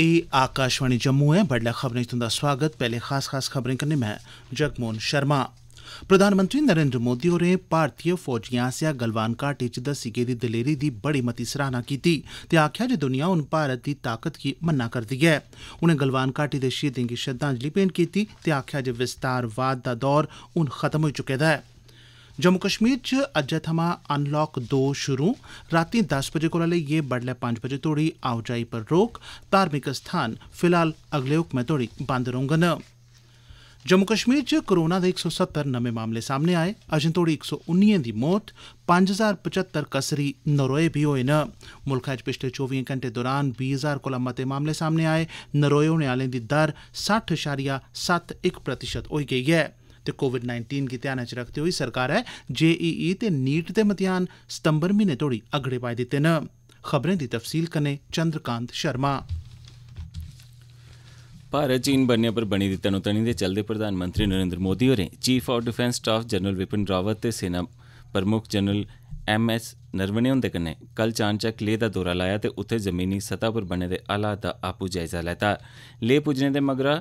एह् आकाशवाणी जम्मू ऐ बड्डलै खबरें च तुंदा सोआगत पैहले खास खास खबरें कन्नै मैं जगमोहन शर्मा प्रधानमंत्री नरेन्द्र मोदी होरें भारतीय फौजिएं आसेआ गलवान घाटी च दस्सी गेदी दलेरी दी बड़ी मती सराहना कीती ते आखेआ जे दुनिया हून भारत दी ताकत गी मन्नै करदी ऐ उनें गलवान घाटी दे शहीदें गी श्रद्धांजलि भेंट कीती ते आखेआ जे विस्तारवाद दा दौर हून खत्म होई चुके दा ऐ जम्मू कश्मीर च अज्जै थमां अनलाक दो शुरु रातीं दस बजे कोला लेइयै बडलै पंज बजे तोड़ी आओजाई पर रोक धार्मिक स्थान फिलहाल अगले हुक्मै तोड़ी बंद रौहडन जम्मू कश्मीर च कोरोना दे इक सौ सत्तर नमें मामले सामने आए अजें तोड़ी इक सौ उन्नियें दी मौत पंज हजार पचहत्तर कसरी नरोए भी होए न मुल्खै च पिछले चौबियें घंटे दौरान बीह् हजार कोला मते मामले सामने आए नरोए होने आलें दी दर सट्ठ इशारिया सत्त इक प्रतिशत होई गेई ऐ ते कोविड नाइन्टीन गी ध्यानै च रखदे होई सरकारै जेईई ते नीट दे मतेयान सितम्बर म्हीने तोड़ी अगड़े पाई दित्ते न खबरें दी तफसील कन्नै चंद्रकांत शर्मा भारत चीन बन्ने पर बनी दी तनोतनी दे चलदे प्रधानमंत्री नरेन्द्र मोदी होरें chief of defence staff general Bipin Rawat ते सेना प्रमुक्ख जनरल एम एस नरवणे हुंदे कन्नै कल चानचक्क लेह दा दौरा लाया ते उत्थें जमीनी सतह पर बने दे हालात दा आपूं जायजा लैता लेह पुज्जने दे मगरा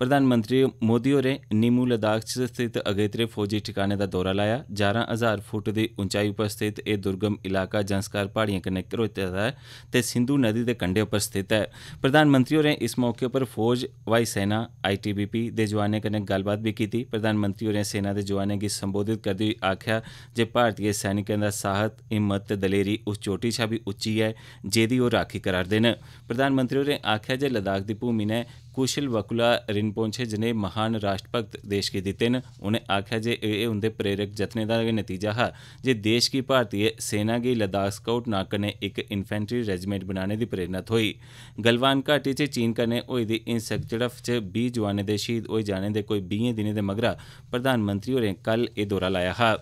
प्रधानमंत्री मोदी होरें निमू लद्दाख च स्थित अगेत्रे फौजी ठिकाने दा दौरा लाया ञारां हजार फुट दी उंचाई उप्पर स्थित एह् दुर्गम इलाका जंसकार प्हाड़िएं कन्नै घरोए दा ऐ ते सिंधु नदी दे कंढे उप्पर स्थित ऐ प्रधानमंत्री होरें इस मौके उप्पर फौज ब्हाई सेना आईटीबीपी दे जोआनें कन्नै गल्लबात बी कीती प्रधानमंत्री होरें सेना दे जोआनें गी संबोधित करदे होई आखेआ जे भारतीय सैनिकें दा साहस हिम्मत ते दलेरी उस चोटी शा बी उच्ची ऐ जेहदी ओह् राखी करा'रदे न प्रधानमंत्री होरें आखेआ जे लद्दाख दी भूमि नै कुशल वकुला रिनपोछे जनेह् महान राष्ट्रभक्त देश गी दित्ते न उनें आखेआ जे एह् उंदे प्रेरक जतनें दा गै नतीजा हा जे देश गी भारतीय सेना गी लद्दाख स्काउट नां कन्नै इक इंफैंट्री रेजिमेंट बनाने दी प्रेरणा थ्होई गलवान घाटी च चीन कन्नै होई दी हिंसक झड़फ्फ च बीह् जोआनें दे शहीद होई जाने दे कोई बीहें दिनें दे मगरा प्रधानमंत्री होरें कल एह् दौरा लाया हा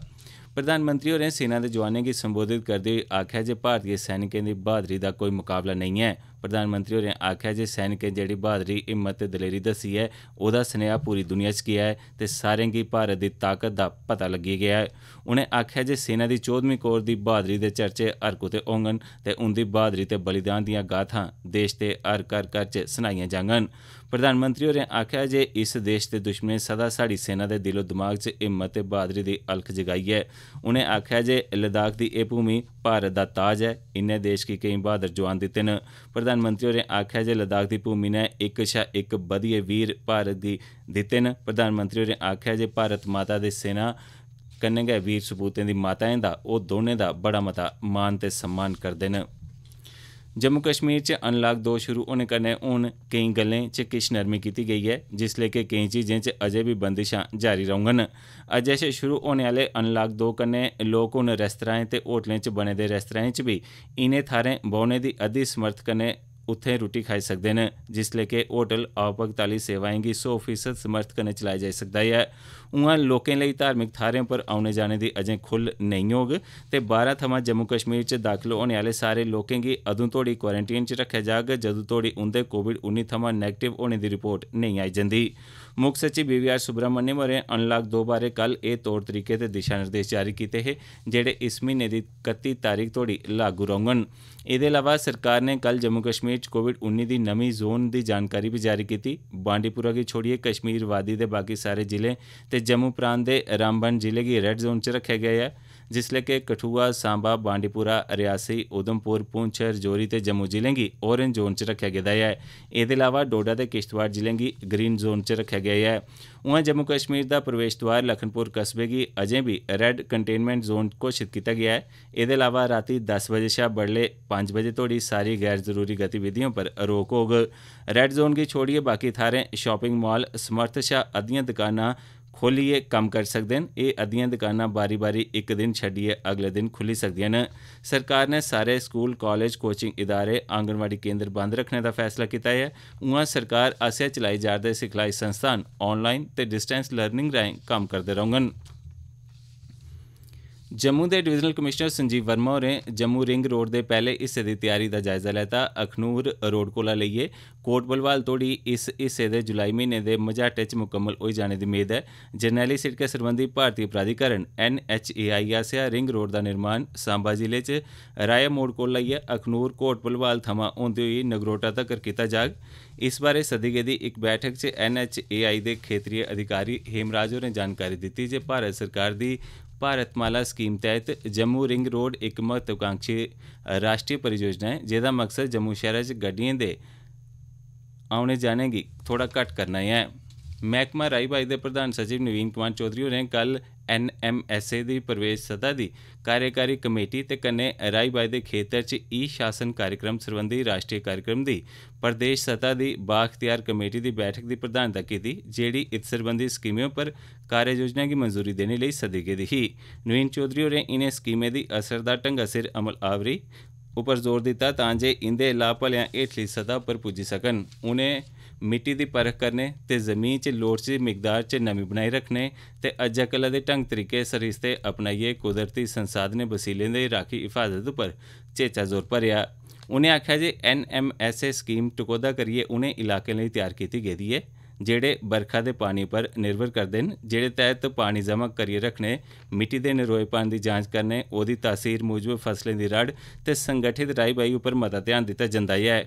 प्रधानमंत्री होरें सेना दे जवानें गी संबोधित करदे होई आखेआ जे भारतीय सैनिकें दी ब्हादरी दा कोई मुकाबला नेईं ऐं ਪ੍ਰਧਾਨ ਮੰਤਰੀ ਹੋਰੇ ਆਖਿਆ ਜੇ ਸੈਨਿਕ ਜਿਹੜੀ ਬਹਾਦਰੀ ਹਿੰਮਤ ਤੇ ਦਲੇਰੀ ਦੱਸੀ ਹੈ ਉਹਦਾ ਸਨੇਹਾ ਪੂਰੀ ਦੁਨੀਆ 'ਚ ਗਿਆ ਹੈ ਤੇ ਸਾਰਿਆਂ ਕੀ ਭਾਰਤ ਦੀ ਤਾਕਤ ਦਾ ਪਤਾ ਲੱਗੀ ਗਿਆ ਹੈ ਉਹਨੇ ਆਖਿਆ ਜੇ ਸੈਨਾ ਦੀ 14ਵੀਂ ਕੋਰ ਦੀ ਬਹਾਦਰੀ ਦੇ ਚਰਚੇ ਹਰ ਕੋਤੇ ਹੋਣਗੇ ਤੇ ਉਹਦੀ ਬਹਾਦਰੀ ਤੇ ਬਲੀਦਾਨ ਦੀਆਂ ਗਾਥਾਂ ਦੇਸ਼ ਤੇ ਹਰ ਕਰ ਕਰ ਚ ਸੁਣਾਈਆਂ ਜਾਣਗੀਆਂ ਪ੍ਰਧਾਨ ਮੰਤਰੀ ਹੋਰੇ ਆਖਿਆ ਜੇ ਇਸ ਦੇਸ਼ ਦੇ ਦੁਸ਼ਮਣ ਸਦਾ ਸਾਡੀ ਸੈਨਾ ਦੇ ਦਿਲੋ ਦਿਮਾਗ 'ਚ ਹਿੰਮਤ ਤੇ ਬਹਾਦਰੀ ਦੀ ਅਲਖ ਜਗਾਈ ਹੈ ਉਹਨੇ ਆਖਿਆ ਜੇ ਲਦਾਖ ਦੀ ਇਹ ਭੂਮੀ ਭਾਰਤ ਦਾ ਤਾਜ ਹੈ ਇਨੇ ਦੇਸ਼ ਕੀ ਕਈ ਬਹਾਦਰ ਜਵਾਨ ਦਿੱਤੇ ਨੇ प्रधान मंत्री होरें आखेआ जे लद्दाख दी भूमि नै इक शा इक बधियै वीर भारत गी दित्ते न प्रधानमंत्री होरें आखेआ जे भारत माता ते सेना कन्नै गै वीर सपूतें दी माताएं दा ओ दौनें दा बड़ा मता मान ते सम्मान करदे न जम्मू कश्मीर च अनलॉक दो शुरू होने कन्नै हून केई गल्लें च किश नरमी कीती गेई ऐ जिसलै के केई चीजें च अजें बी बंदिशां जारी रौह्डन अज्जै शा शुरू होने आह्ले अनलॉक दो कन्नै लोक हून रेस्तराएं ते होटलें च बने दे रेस्तराएं च बी इनें थाहरें बौह्ने दी अद्दी समर्थ कन्नै ਉੱਥੇ ਰੋਟੀ ਖਾਈ ਸਕਦੇ ਨੇ ਜਿਸ ਲਈ ਕਿ ਹੋਟਲ ਆਪਕਤਾਲੀ ਸੇਵਾਵਾਂ ਦੀ 100 ਫੀਸਦ ਸਮਰਥ ਕਰਨੇ ਚਲਾਇਆ ਜਾ ਸਕਦਾ ਹੈ ਉਹਾਂ ਲੋਕਾਂ ਲਈ ਧਾਰਮਿਕ ਥਾਰਿਆਂ ਪਰ ਆਉਣੇ ਜਾਣੇ ਦੀ ਅਜੇ ਖੁੱਲ ਨਹੀਂ ਹੋਗ ਤੇ 12 ਥਮਾ ਜੰਮੂ ਕਸ਼ਮੀਰ ਚ ਦਾਖਲ ਹੋਣ ਵਾਲੇ ਸਾਰੇ ਲੋਕਾਂ ਦੀ ਅਦੋਂ ਤੋੜੀ ਕੁਆਰੰਟਾਈਨ ਚ ਰੱਖਿਆ ਜਾਗ ਜਦੋਂ ਤੋੜੀ ਉਹਦੇ ਕੋਵਿਡ-19 ਥਮਾ ਨੈਗੇਟਿਵ ਹੋਣੇ ਦੀ ਰਿਪੋਰਟ ਨਹੀਂ ਆਈ ਜਾਂਦੀ ਮੁੱਖ ਸਚਿਵ ਬੀ ਵੀ ਆਰ ਸੁਬਰਾਮਨਿਮ ਹੋਰੇ ਅਨਲਾਗ 2 ਬਾਰੇ ਕੱਲ ਇਹ ਤੌਰ ਤਰੀਕੇ ਤੇ ਦਿਸ਼ਾ ਨਿਰਦੇਸ਼ ਜਾਰੀ ਕੀਤੇ ਹੈ ਜਿਹੜੇ ਇਸ ਮਹੀਨੇ ਦੀ 31 ਤਾਰੀਖ ਤੋੜੀ ਲਾਗੂ ਰਹਿਣ ਇਹਦੇ ਇਲਾਵਾ ਸਰਕਾਰ ਨੇ ਕੱਲ ਜੰਮੂ ਕਸ਼ਮੀਰ ਚ ਕੋਵਿਡ-19 ਦੀ ਨਵੀਂ ਜ਼ੋਨ ਦੀ ਜਾਣਕਾਰੀ ਵੀ ਜਾਰੀ ਕੀਤੀ ਬਾਂਡੀਪੁਰਾ ਕੀ ਛੋੜੀਏ ਕਸ਼ਮੀਰ ਵਾਦੀ ਦੇ ਬਾਕੀ ਸਾਰੇ ਜ਼ਿਲ੍ਹੇ ਤੇ ਜੰਮੂ ਪ੍ਰਾਂਤ ਦੇ ਰਾਮਬਨ ਜ਼ਿਲ੍ਹੇ ਕੀ ਰੈੱਡ ਜ਼ੋਨ ਚ ਰੱਖਿਆ ਗਿਆ ਹੈ जिसले के कठुआ सांबा बांडीपुरा रियासी उधमपुर पुंछ रजौरी ते जम्मू जिलें गी ओरेंज जोन च रक्खेआ गेदा ऐ एह्दे अलावा डोडा ते किश्तवाड़ जिलें गी ग्रीन जोन च रक्खेआ गेआ ऐ उआं जम्मू कश्मीर दा प्रवेश द्वार लखनपुर कस्बे गी अजें बी रेड कंटेनमेंट जोन घोषित कीता गेआ ऐ एह्दे अलावा रातीं दस बजे शा बड्डलै पंज बजे तोहड़ी सारी गैर जरूरी गतिविधियें पर रोक होग रेड जोन गी छोड़ियै बाकी थाहरें शापिंग माल समर्थ शा अद्दियां दकानां ਖੋਲੀਏ ਕੰਮ ਕਰ ਸਕਦੇ ਨੇ ਇਹ ਅਧੀਆਂ ਦੁਕਾਨਾਂ ਬਾਰੀ-ਬਾਰੀ ਇੱਕ ਦਿਨ ਛੱਡੀਏ ਅਗਲੇ ਦਿਨ ਖੁੱਲੀ ਸਕਦੀਆਂ ਨੇ ਸਰਕਾਰ ਨੇ ਸਾਰੇ ਸਕੂਲ ਕਾਲਜ ਕੋਚਿੰਗ ادارے ਆਂਗਣਵਾੜੀ ਕੇਂਦਰ ਬੰਦ ਰੱਖਣ ਦਾ ਫੈਸਲਾ ਕੀਤਾ ਹੈ ਉਹਾਂ ਸਰਕਾਰ ਅਸਿਆ ਚਲਾਈ ਜਾ ਰਹੇ ਸਿਖਲਾਈ ਸੰਸਥਾਨ ਆਨਲਾਈਨ ਤੇ ਡਿਸਟੈਂਸ ਲਰਨਿੰਗ ਰਾਹੀਂ ਕੰਮ ਕਰਦੇ ਰਹਿਣਗੇ जम्मू दे डिवीजनल कमिशनर संजीव वर्मा होरें जम्मू रिंग रोड दे पैहले हिस्से दी तैयारी दा जायजा लैता अखनूर रोड कोला लेइयै कोट बलवाल तोड़ी इस हिस्से दे जुलाई म्हीने दे मझाटै च मुकम्मल होई जाने दी मेद ऐ जरनैली सिड़कें सरबंधी भारती प्राधिकरण एनएचएआई आसेआ रिंग रोड दा निर्माण सांबा जिले च राया मोड़ कोल लेइयै अखनूर कोट बलवाल थमां होंदे होई नगरोटा तक्कर कीता जाग इस बारै सद्दी गेदी इक बैठक च एनएचएआई दे खेत्तरी अधिकारी हेमराज होरें जानकारी दित्ती जे भारत सरकार दी ਭਾਰਤਮਾਲਾ ਸਕੀਮ ਤਹਿਤ ਜੰਮੂ ਰਿੰਗ ਰੋਡ ਇੱਕ ਮਹੱਤਵਕਾਂਸ਼ੀ ਰਾਸ਼ਟਰੀ ਪਰਿਯੋਜਨਾ ਹੈ ਜਿਹਦਾ ਮਕਸਦ ਜੰਮੂ ਸ਼ਹਿਰ 'ਚ ਗੱਡੀਆਂ ਦੇ ਆਉਣੇ ਜਾਣੇ ਦੀ ਥੋੜਾ ਘੱਟ ਕਰਨਾ ਹੈ ਮਹਿਕਮਾ ਰਾਈਬਾਈ ਦੇ ਪ੍ਰਧਾਨ ਸਚਿਵ ਨਵੀਨ ਕੁਮਾਰ ਚੌਧਰੀ ਹੋਰੇ ਕੱਲ ਐਨਐਮਐਸਏ ਦੀ ਪ੍ਰਵੇਸ਼ ਸਤਾ ਦੀ ਕਾਰਜਕਾਰੀ ਕਮੇਟੀ ਤੇ ਕਨੇ ਰਾਈਬਾਈ ਦੇ ਖੇਤਰ 'ਚ ਈ ਸ਼ਾਸਨ ਕਾਰਜਕ੍ਰਮ ਸੰਬੰਧੀ ਰਾਸ਼ਟਰੀ ਕਾਰਜਕ੍ਰਮ ਦੀ ਪ੍ਰਦੇਸ਼ ਸਤਾ ਦੀ ਬਾਖਤਿਆਰ ਕਮੇਟੀ ਦੀ ਬੈਠਕ ਦੀ ਪ੍ਰਧਾਨਤਾ ਕੀਤੀ ਜਿਹੜੀ ਇਸ ਸੰਬੰਧੀ ਸਕੀਮਾਂ ਪਰ ਕਾਰਜ ਯੋਜਨਾ ਦੀ ਮਨਜ਼ੂਰੀ ਦੇਣ ਲਈ ਸਦੀ ਗਈ ਦੀ ਨਵੀਨ ਚੌਧਰੀ ਹੋਰੇ ਇਨੇ ਸਕੀਮੇ ਦੀ ਅਸਰਦਾਰ ਢੰਗ ਸਿਰ ਅਮਲ ਆਵਰੀ ਉਪਰ ਜ਼ੋਰ ਦਿੱਤਾ ਤਾਂ ਜੇ ਇੰਦੇ ਲਾਭਪਲਿਆਂ ਇਟਲੀ ਸਤਾ ਪਰ ਪੁੱਜੀ ਸਕਣ ਉਹਨੇ ਮਿੱਟੀ ਦੀ ਪਰਖ ਕਰਨੇ ਤੇ ਜ਼ਮੀਨ 'ਚ ਲੋੜ 'ਚ ਮਿਕਦਾਰ 'ਚ ਨਮੀ ਬਣਾਈ ਰੱਖਣੇ ਤੇ ਅੱਜਾ ਕਲਾ ਦੇ ਢੰਗ ਤਰੀਕੇ ਸਰੀਸਤੇ ਅਪਣਾਈਏ ਕੁਦਰਤੀ ਸੰਸਾਧਨੇ ਵਸੀਲੇ ਦੇ ਰਾਖੀ ਹਿਫਾਜ਼ਤ ਉੱਪਰ ਚੇਚਾ ਜ਼ੋਰ ਪਰਿਆ ਉਹਨੇ ਆਖਿਆ ਜੇ ਐਨਐਮਐਸਏ ਸਕੀਮ ਟਕੋਦਾ ਕਰੀਏ ਉਹਨੇ ਇਲਾਕੇ ਲਈ ਤਿਆਰ ਕੀਤੀ ਗਈ ਹੈ ਜਿਹੜੇ ਬਰਖਾ ਦੇ ਪਾਣੀ ਪਰ ਨਿਰਭਰ ਕਰਦੇ ਨੇ ਜਿਹੜੇ ਤਹਿਤ ਪਾਣੀ ਜਮ੍ਹਾਂ ਕਰੀ ਰੱਖਣੇ ਮਿੱਟੀ ਦੇ ਨਿਰੋਏਪਨ ਦੀ ਜਾਂਚ ਕਰਨੇ ਉਹਦੀ ਤਾਸੀਰ ਮੂਜਬ ਫਸਲਾਂ ਦੀ ਰੜ ਤੇ ਸੰਗਠਿਤ ਰਾਈਬਾਈ ਉੱਪਰ ਮਤਾ ਧਿਆਨ ਦਿੱਤਾ ਜਾਂਦਾ ਹੈ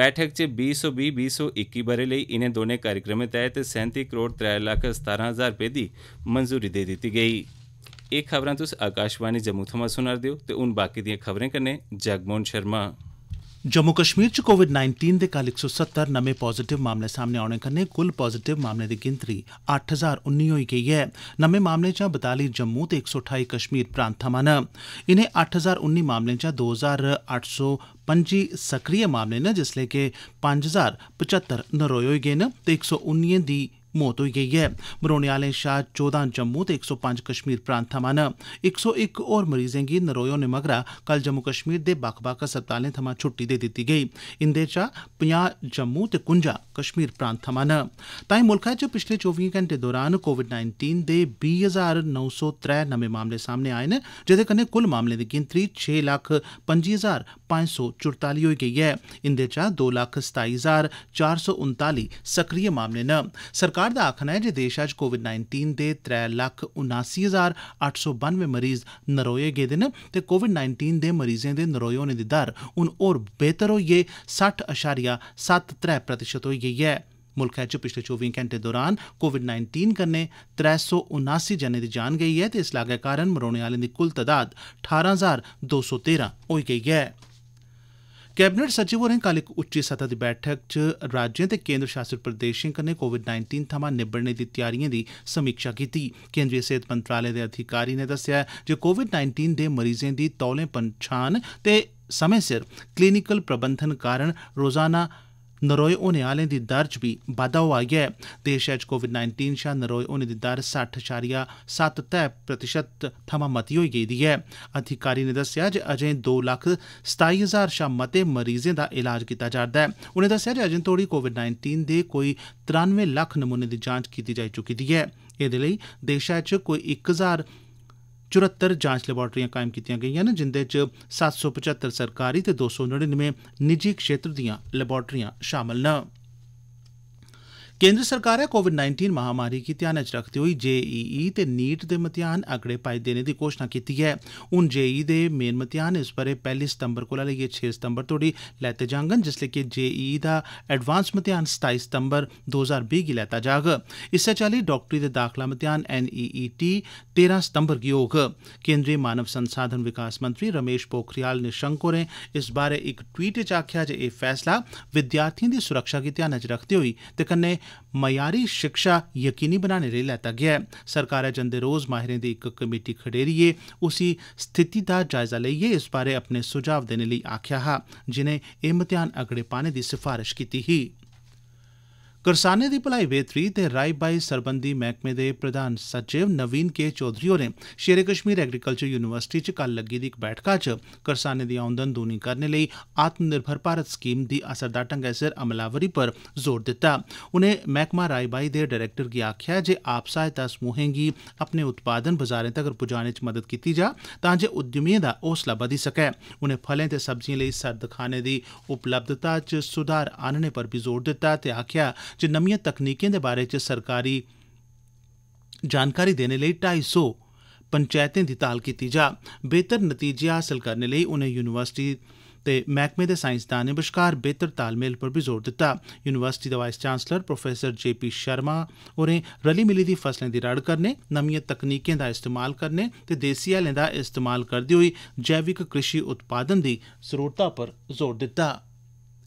ਬੈਠਕ 'ਚ 2020-2021 ਬਾਰੇ ਲਈ ਇਹਨੇ ਦੋਨੇ ਕਾਰਜਕ੍ਰਮਾਂ ਤਹਿਤ 37 ਕਰੋੜ 3 ਲੱਖ 17 ਰੁਪਏ ਦੀ ਮਨਜ਼ੂਰੀ ਦੇ ਦਿੱਤੀ ਗਈ ਇਹ ਖਬਰਾਂ ਤੁਸੀਂ ਆਕਾਸ਼ਵਾਣੀ ਜੰਮੂ ਤੋਂ ਸੁਣ ਰਹੇ ਹੋ ਤੇ ਉਨ ਬਾਕੀ ਦੀਆਂ ਖਬਰਾਂ ਕਰਨੇ ਜਗਮੋਨ ਸ਼ਰਮਾ जम्मू कश्मीर च कोविड 19 दे कल 170 नमें पाजिटिव मामले सामने औने कन्नै कुल पाजिटिव मामलें दी गिनतरी अट्ठ हजार उन्नी होई गेई ऐ नमें मामलें चा बताली जम्मू ते इक सौ ठाई कश्मीर प्रांत थमां न इनें अट्ठ हजार उन्नी मामलें चा दो हजार अट्ठ सौ पं'जी सक्रिय मामले न जिसलै के पंज हजार पचत्तर नरोए होई गे न ते इक सौ उन्निएं दी मौत होई गेई ऐ मरोने आलें शा चौदां जम्मू ते इक सौ पंज कश्मीर प्रांत थमां न इक सौ इक होर मरीजें गी नरोए होने मगरा कल जम्मू कश्मीर दे बक्ख बक्ख अस्पतालें थमां छुट्टी देई दित्ती गेई इंदे चा पंजाह् जम्मू ते कुंजा कश्मीर प्रांत थमां न तांई मुल्खै च पिछले चौबिएं घैंटे दौरान कोविड नाइन्टीन दे बीह् हजार नौ सौ त्रै नमें मामले सामने आए न जेदे कन्नै कुल मामलें दी गिनतरी छे लक्ख पंजी हजार पंज सौ चुरताली होई गेई ऐ इंदे चा दो लक्ख सताई हजार चार सौ उन्ताली सक्रिय मामले न सरकार दा आक्खना ऐ जे देश अज्ज कोविड दे त्रै लक्ख उनासी हजार अट्ठ सौ बानुए मरीज नरोए गेदे न ते कोविड दे मरीजें दे नरोए होने दी दर हून होर बेहतर होइयै सट्ठ अशारिया सत्त त्रै प्रतिशत होई गेई ऐ मुल्खै च पिछले चौबी घैंटे दौरान कोविड कन्नै त्रै सौ उनासी जनें दी जान गेई ऐ ते इस लागै कारण मरोने आलें दी कुल तदाद ठारां हजार दो सौ तेरां होई गेई ऐ कैबिनेट सचिव होरें कल इक उच्ची सतह दी बैठक च राज्यें ते केन्द्र शासित प्रदेशें कन्नै कोविड थमां निब्बड़ने दी त्यारिएं दी समीक्षा कीती केन्द्री सेहत मंत्रालय दे अधिकारी नै दस्सेआ जे कोविड दे मरीजें दी तौले पंछान ते समें सिर क्लीनिकल प्रबंधन कारण रोजाना नरोए होने आलें दी दर च बी बाद्दा होआ ऐ देश च कोविड शा नरोए होने दी दर सट्ठ अशारिया सत्त त्रै प्रतिशत थमां मती होई गेदी ऐ अधिकारी नै दस्सेआ जे अजें दो लक्ख सताई हजार शा मते मरीजें दा इलाज कीता जा'रदा ऐ उनें दस्सेआ जे अजें तोड़ी कोविड दे कोई त्रानुए लक्ख नमूनें दी जांच कीती जाई चुकी दी ऐ एह्दे लेई देशै च कोई इक हजार चुरत्तर जांच लबाटरियां कायम कीतियां गेइयां न जिंदे च सत्त सौ पचत्तर सरकारी ते दो सौ नड़िनमें निजी क्षेत्र दियां लबाटरियां शामल हिआं केन्द्र सरकारै कोविड नाइन्टीन महामारी गी ध्यानै च रखदे होई जेईई ते नीट दे मतेयान अगड़े पाई देने दी घोषणा कीती ऐ हून जेईई दे मेन मतेयान इस ब'रे पैहली सितम्बर कोला लेइयै छे सितम्बर तोड़ी लैते जांगन जिसलै के जेईई दा एडवांस मतेयान सताई सितम्बर दो ज्हार बीह् गी लैता जाग इस्सै चाल्ली डाक्टरी ते दाखला मतेयान एनईईटी तेरां सितम्बर गी होग केन्द्री मानव संसाधन विकास मंत्री रमेश पोखरियाल निशंक होरें इस बारै इक ट्वीट च आखेआ जे एह् फैसला विद्यार्थिएं दी सुरक्षा गी ध्यानै च रखदे होई ते कन्नै मयारी शिक्षा यकीनी बनाने लेई लैता गेआ ऐ सरकारै जंदे रोज माहिरें दी इक कमेटी खडेरियै उसी स्थिति दा जायजा लेइयै इस बारै अपने सुझाव देने लेई आखेआ हा जिनें एह् मतेयान अगड़े पाने दी सफारश कीती ही ਕਿਸਾਨਾਂ ਦੀ ਭਲਾਈ ਵੇਤਰੀ ਤੇ ਰਾਈ ਬਾਈ ਸਰਬੰਧੀ ਮਹਿਕਮੇ ਦੇ ਪ੍ਰਧਾਨ ਸਚਿਵ ਨਵੀਨ ਕੇ ਚੌਧਰੀ ਹੋਰੇ ਸ਼ੇਰੇ ਕਸ਼ਮੀਰ ਐਗਰੀਕਲਚਰ ਯੂਨੀਵਰਸਿਟੀ ਚ ਕੱਲ ਲੱਗੀ ਦੀ ਇੱਕ ਬੈਠਕਾ ਚ ਕਿਸਾਨਾਂ ਦੀ ਆਮਦਨ ਦੂਣੀ ਕਰਨ ਲਈ ਆਤਮ ਨਿਰਭਰ ਭਾਰਤ ਸਕੀਮ ਦੀ ਅਸਰਦਾਰ ਢੰਗੈ ਸਿਰ ਅਮਲਾਵਰੀ ਪਰ ਜ਼ੋਰ ਦਿੱਤਾ ਉਹਨੇ ਮਹਿਕਮਾ ਰਾਈ ਬਾਈ ਦੇ ਡਾਇਰੈਕਟਰ ਕੀ ਆਖਿਆ ਜੇ ਆਪ ਸਹਾਇਤਾ ਸਮੂਹਾਂ ਆਪਣੇ ਉਤਪਾਦਨ ਬਾਜ਼ਾਰਾਂ ਤੱਕ ਪਹੁੰਚਾਣੇ ਚ ਮਦਦ ਕੀਤੀ ਜਾ ਤਾਂ ਜੇ ਉਦਯਮੀਆਂ ਦਾ ਹੌਸਲਾ ਵਧੀ ਸਕੇ ਉਹਨੇ ਫਲਾਂ ਤੇ ਸਬਜ਼ੀਆਂ ਲਈ ਸਰਦਖਾਨੇ ਦੀ ਉਪਲਬਧਤਾ ਚ ਸੁਧਾਰ ਆਣਨੇ ਪਰ ਵੀ ਜ਼ੋਰ ਦਿੱਤਾ ਤੇ ਆਖਿਆ जे नमिएं तकनीकें दे बारै च सरकारी जानकारी देने लेई ढाई सौ पंचैतें दी ताल कीती जा बेहतर नतीजे हासल करने लेई उनें युनिवर्सिटी ते मैह्कमे दे साईंसदानें बश्कार बेह्तर तालमेल पर बी जोर दित्ता युनिवर्सिटी दे vice chancellor prof J P Sharma होरें रली मिली दी फसलें दी रड़ करने नमिएं तकनीकें दा इस्तेमाल करने ते देसी हैलें दा इस्तेमाल करदे होई जैविक कृषि उत्पादन दी जरूरतै पर जोर दित्ता